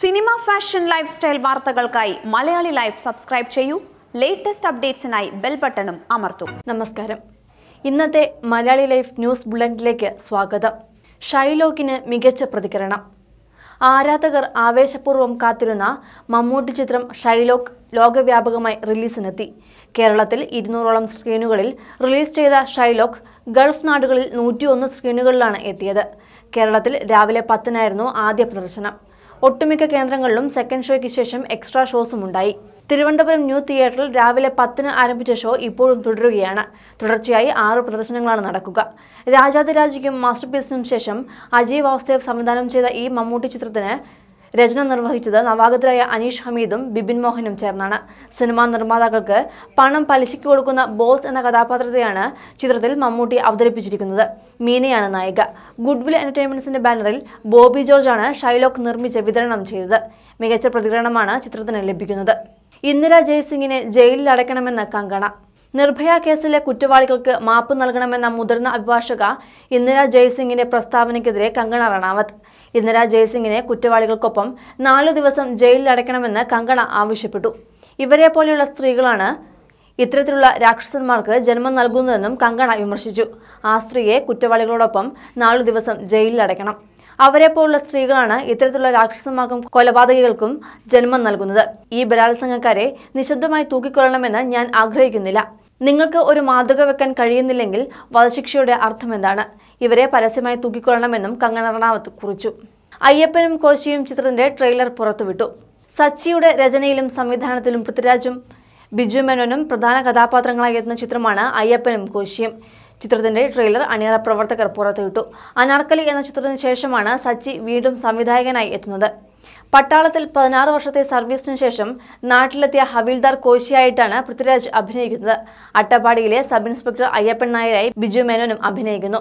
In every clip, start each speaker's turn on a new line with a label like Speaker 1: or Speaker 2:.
Speaker 1: cinema fashion lifestyle വാർത്തകൾക്കായി Malayali life subscribe ചെയ്യൂ latest അപ്ഡേറ്റ്സിനായി ബെൽ ബട്ടണും അമർത്തും നമസ്കാരം ഇന്നത്തെ മലയാളി ലൈഫ് ന്യൂസ് ബുള്ളറ്റിലേക്ക് സ്വാഗതം ഷൈലോക്കിന് മികച്ച പ്രതികരണം ആരാധകർ ആവേശപൂർവ്വം കാത്തിരുന്ന മമ്മൂട്ടി ചിത്രം ഷൈലോക്ക് ലോകവ്യാപകമായി റിലീസിനെത്തി കേരളത്തിൽ ഇരുന്നൂറോളം സ്ക്രീനുകളിൽ റിലീസ് ചെയ്ത ഷൈലോക്ക് ഗൾഫ് നാടുകളിൽ നൂറ്റിയൊന്ന് സ്ക്രീനുകളിലാണ് എത്തിയത് കേരളത്തിൽ രാവിലെ പത്തിനായിരുന്നു ആദ്യ പ്രദർശനം ഒട്ടുമിക്ക കേന്ദ്രങ്ങളിലും സെക്കൻഡ് ഷോയ്ക്ക് ശേഷം എക്സ്ട്രാ ഷോസും ഉണ്ടായി തിരുവനന്തപുരം ന്യൂ തിയേറ്ററിൽ രാവിലെ പത്തിന് ആരംഭിച്ച ഷോ ഇപ്പോഴും തുടരുകയാണ് തുടർച്ചയായി ആറ് പ്രദർശനങ്ങളാണ് നടക്കുക രാജാതിരാജയ്ക്കും മാസ്റ്റർ പീസിനും ശേഷം അജയ് വാസുദേവ് സംവിധാനം ചെയ്ത ഈ മമ്മൂട്ടി ചിത്രത്തിന് രചന നിർവഹിച്ചത് നവാഗതരായ അനീഷ് ഹമീദും ബിബിൻ മോഹനും ചേർന്നാണ് സിനിമാ നിർമ്മാതാക്കൾക്ക് പണം പലിശയ്ക്ക് കൊടുക്കുന്ന ബോസ് എന്ന കഥാപാത്രത്തെയാണ് ചിത്രത്തിൽ മമ്മൂട്ടി അവതരിപ്പിച്ചിരിക്കുന്നത് മീനയാണ് നായിക ഗുഡ്വിൽ എന്റർടൈൻമെന്റ്സിന്റെ ബാനറിൽ ബോബി ജോർജ് ആണ് ഷൈലോക്ക് നിർമ്മിച്ച് വിതരണം ചെയ്തത് മികച്ച പ്രതികരണമാണ് ചിത്രത്തിന് ലഭിക്കുന്നത് ഇന്ദിര ജയ്സിംഗിനെ ജയിലിൽ അടയ്ക്കണമെന്ന് കങ്കണ നിർഭയ കേസിലെ കുറ്റവാളികൾക്ക് മാപ്പ് നൽകണമെന്ന മുതിർന്ന അഭിഭാഷക ഇന്ദിര ജയ്സിംഗിന്റെ പ്രസ്താവനയ്ക്കെതിരെ കങ്കണ റണാവത്ത് ഇന്ദിര ജയ്സിംഗിനെ കുറ്റവാളികൾക്കൊപ്പം നാലു ദിവസം ജയിലിൽ അടയ്ക്കണമെന്ന് കങ്കണ ആവശ്യപ്പെട്ടു ഇവരെ പോലെയുള്ള സ്ത്രീകളാണ് ഇത്തരത്തിലുള്ള രാക്ഷസന്മാർക്ക് ജന്മം നൽകുന്നതെന്നും കങ്കണ വിമർശിച്ചു ആ സ്ത്രീയെ കുറ്റവാളികളോടൊപ്പം നാലു ദിവസം ജയിലിൽ അടയ്ക്കണം അവരെ പോലുള്ള സ്ത്രീകളാണ് ഇത്തരത്തിലുള്ള രാക്ഷസന്മാർക്കും കൊലപാതകികൾക്കും ജന്മം നൽകുന്നത് ഈ ബലാത്സംഗക്കാരെ നിശബ്ദമായി തൂക്കിക്കൊള്ളണമെന്ന് ഞാൻ ആഗ്രഹിക്കുന്നില്ല നിങ്ങൾക്ക് ഒരു മാതൃക വെക്കാൻ കഴിയുന്നില്ലെങ്കിൽ വധശിക്ഷയുടെ അർത്ഥമെന്താണ് ഇവരെ പരസ്യമായി തൂക്കിക്കൊള്ളണമെന്നും കങ്കണ റണാവത്ത് കുറിച്ചു അയ്യപ്പനും കോശിയും ചിത്രത്തിന്റെ ട്രെയിലർ പുറത്തുവിട്ടു സച്ചിയുടെ രചനയിലും സംവിധാനത്തിലും പൃഥ്വിരാജും ബിജു മേനോനും പ്രധാന കഥാപാത്രങ്ങളായി എത്തുന്ന ചിത്രമാണ് അയ്യപ്പനും കോശിയും ചിത്രത്തിന്റെ ട്രെയിലർ അണിയറ പ്രവർത്തകർ പുറത്തുവിട്ടു അനാർക്കലി എന്ന ചിത്രത്തിന് ശേഷമാണ് സച്ചി വീണ്ടും സംവിധായകനായി എത്തുന്നത് പട്ടാളത്തിൽ പതിനാറ് വർഷത്തെ സർവീസിന് ശേഷം നാട്ടിലെത്തിയ ഹവീൽദാർ കോശിയായിട്ടാണ് പൃഥ്വിരാജ് അഭിനയിക്കുന്നത് അട്ടപ്പാടിയിലെ സബ് ഇൻസ്പെക്ടർ അയ്യപ്പൻ നായരായി ബിജു മേനോനും അഭിനയിക്കുന്നു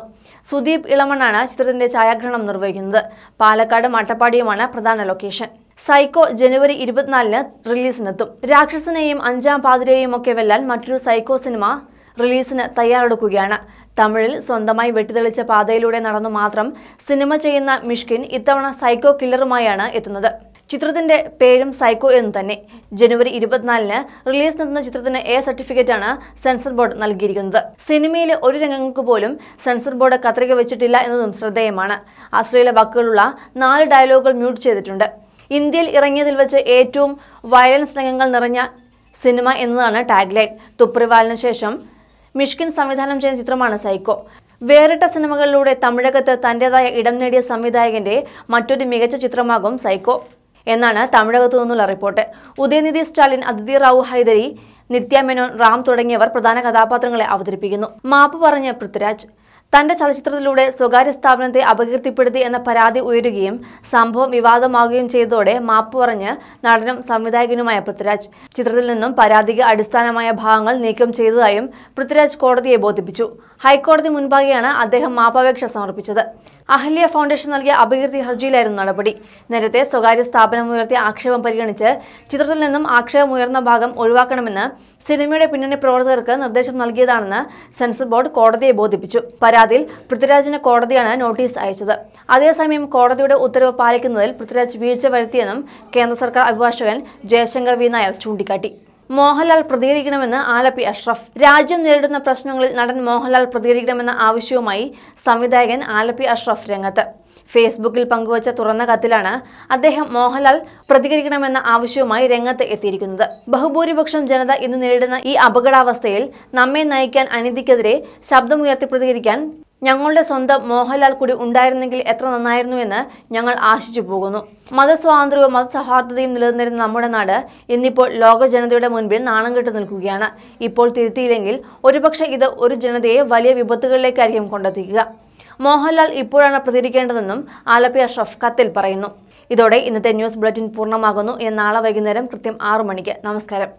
Speaker 1: സുദീപ് ഇളമണ്ണാണ് ചിത്രത്തിന്റെ ഛായാഗ്രഹണം നിർവഹിക്കുന്നത് പാലക്കാടും അട്ടപ്പാടിയുമാണ് പ്രധാന ലൊക്കേഷൻ സൈക്കോ ജനുവരി ഇരുപത്തിനാലിന് റിലീസിനെത്തും രാക്ഷസനെയും അഞ്ചാം പാതിരയെയും ഒക്കെ വെല്ലാൻ മറ്റൊരു സൈക്കോ സിനിമ റിലീസിന് തയ്യാറെടുക്കുകയാണ് തമിഴിൽ സ്വന്തമായി വെട്ടിതെളിച്ച പാതയിലൂടെ നടന്നു മാത്രം സിനിമ ചെയ്യുന്ന മിഷ്കിൻ ഇത്തവണ സൈക്കോ കില്ലറുമായാണ് എത്തുന്നത് ചിത്രത്തിന്റെ പേരും സൈക്കോ എന്ന് തന്നെ ജനുവരി ഇരുപത്തിനാലിന് റിലീസ് നടന്ന ചിത്രത്തിന് എ സർട്ടിഫിക്കറ്റാണ് സെൻസർ ബോർഡ് നൽകിയിരിക്കുന്നത് സിനിമയിലെ ഒരു രംഗങ്ങൾക്ക് പോലും സെൻസർ ബോർഡ് കത്രിക വെച്ചിട്ടില്ല എന്നതും ശ്രദ്ധേയമാണ് അശ്ലീല വാക്കുകളുള്ള നാല് ഡയലോഗുകൾ മ്യൂട്ട് ചെയ്തിട്ടുണ്ട് ഇന്ത്യയിൽ ഇറങ്ങിയതിൽ വെച്ച് ഏറ്റവും വയലൻസ് രംഗങ്ങൾ നിറഞ്ഞ സിനിമ എന്നതാണ് ടാഗ്ലൈൻ തുപ്രിവാലിന് ശേഷം മിഷ്കിൻ സംവിധാനം ചെയ്യുന്ന ചിത്രമാണ് സൈക്കോ വേറിട്ട സിനിമകളിലൂടെ തമിഴകത്ത് തന്റേതായ ഇടം നേടിയ സംവിധായകന്റെ മറ്റൊരു മികച്ച ചിത്രമാകും സൈക്കോ എന്നാണ് തമിഴകത്തു നിന്നുള്ള റിപ്പോർട്ട് ഉദയനിധി സ്റ്റാലിൻ അതിഥി റാവു ഹൈദരി നിത്യ മേനോൻ റാം തുടങ്ങിയവർ പ്രധാന കഥാപാത്രങ്ങളെ അവതരിപ്പിക്കുന്നു മാപ്പ് പറഞ്ഞ് പൃഥ്വിരാജ് തന്റെ ചലച്ചിത്രത്തിലൂടെ സ്വകാര്യ സ്ഥാപനത്തെ അപകീർത്തിപ്പെടുത്തി എന്ന പരാതി ഉയരുകയും സംഭവം വിവാദമാകുകയും ചെയ്തതോടെ മാപ്പ് പറഞ്ഞ് നടനും സംവിധായകനുമായ പൃഥ്വിരാജ് ചിത്രത്തിൽ നിന്നും പരാതിക്ക് അടിസ്ഥാനമായ ഭാഗങ്ങൾ നീക്കം ചെയ്തതായും പൃഥ്വിരാജ് കോടതിയെ ബോധിപ്പിച്ചു ഹൈക്കോടതി മുൻപാകെയാണ് അദ്ദേഹം മാപ്പാപേക്ഷ സമർപ്പിച്ചത് അഹല്യ ഫൗണ്ടേഷൻ നൽകിയ അപകീർത്തി ഹർജിയിലായിരുന്നു നടപടി നേരത്തെ സ്വകാര്യ സ്ഥാപനം ഉയർത്തിയ ആക്ഷേപം പരിഗണിച്ച് ചിത്രത്തിൽ നിന്നും ആക്ഷേപം ഉയർന്ന ഭാഗം ഒഴിവാക്കണമെന്ന് സിനിമയുടെ പിന്നണി പ്രവർത്തകർക്ക് നിർദ്ദേശം നൽകിയതാണെന്ന് സെൻസർ ബോർഡ് കോടതിയെ ബോധിപ്പിച്ചു പരാതി പരാതിയിൽ പൃഥ്വിരാജിന് കോടതിയാണ് നോട്ടീസ് അയച്ചത് അതേസമയം കോടതിയുടെ ഉത്തരവ് പാലിക്കുന്നതിൽ പൃഥ്വിരാജ് വീഴ്ച വരുത്തിയെന്നും കേന്ദ്ര സർക്കാർ അഭിഭാഷകൻ ജയശങ്കർ വി നായർ ചൂണ്ടിക്കാട്ടി മോഹൻലാൽ പ്രതികരിക്കണമെന്ന് ആലപ്പി അഷ്റഫ് രാജ്യം നേരിടുന്ന പ്രശ്നങ്ങളിൽ നടൻ മോഹൻലാൽ പ്രതികരിക്കണമെന്ന ആവശ്യവുമായി സംവിധായകൻ ആലപ്പി അഷ്റഫ് രംഗത്ത് ഫേസ്ബുക്കിൽ പങ്കുവച്ച തുറന്ന കത്തിലാണ് അദ്ദേഹം മോഹൻലാൽ പ്രതികരിക്കണമെന്ന ആവശ്യവുമായി രംഗത്ത് എത്തിയിരിക്കുന്നത് ബഹുഭൂരിപക്ഷം ജനത ഇന്ന് നേരിടുന്ന ഈ അപകടാവസ്ഥയിൽ നമ്മെ നയിക്കാൻ അനീതിക്കെതിരെ ശബ്ദമുയർത്തി പ്രതികരിക്കാൻ ഞങ്ങളുടെ സ്വന്തം മോഹൻലാൽ കൂടി ഉണ്ടായിരുന്നെങ്കിൽ എത്ര നന്നായിരുന്നു എന്ന് ഞങ്ങൾ ആശിച്ചു പോകുന്നു മതസ്വാതന്ത്ര്യവും മതസൗഹാർദ്ദതയും നിലനിന്നിരുന്ന നമ്മുടെ നാട് ഇന്നിപ്പോൾ ലോക ജനതയുടെ മുൻപിൽ നാണം കെട്ടു നിൽക്കുകയാണ് ഇപ്പോൾ തിരുത്തിയില്ലെങ്കിൽ ഒരുപക്ഷെ ഇത് ഒരു ജനതയെ വലിയ വിപത്തുകളിലേക്കായിരിക്കും കൊണ്ടെത്തിക്കുക മോഹൻലാൽ ഇപ്പോഴാണ് പ്രതികരിക്കേണ്ടതെന്നും ആലപ്പി അഷ്റഫ് കത്തിൽ പറയുന്നു ഇതോടെ ഇന്നത്തെ ന്യൂസ് ബുള്ളറ്റിൻ പൂർണ്ണമാകുന്നു ഇനി നാളെ വൈകുന്നേരം കൃത്യം ആറു മണിക്ക് നമസ്കാരം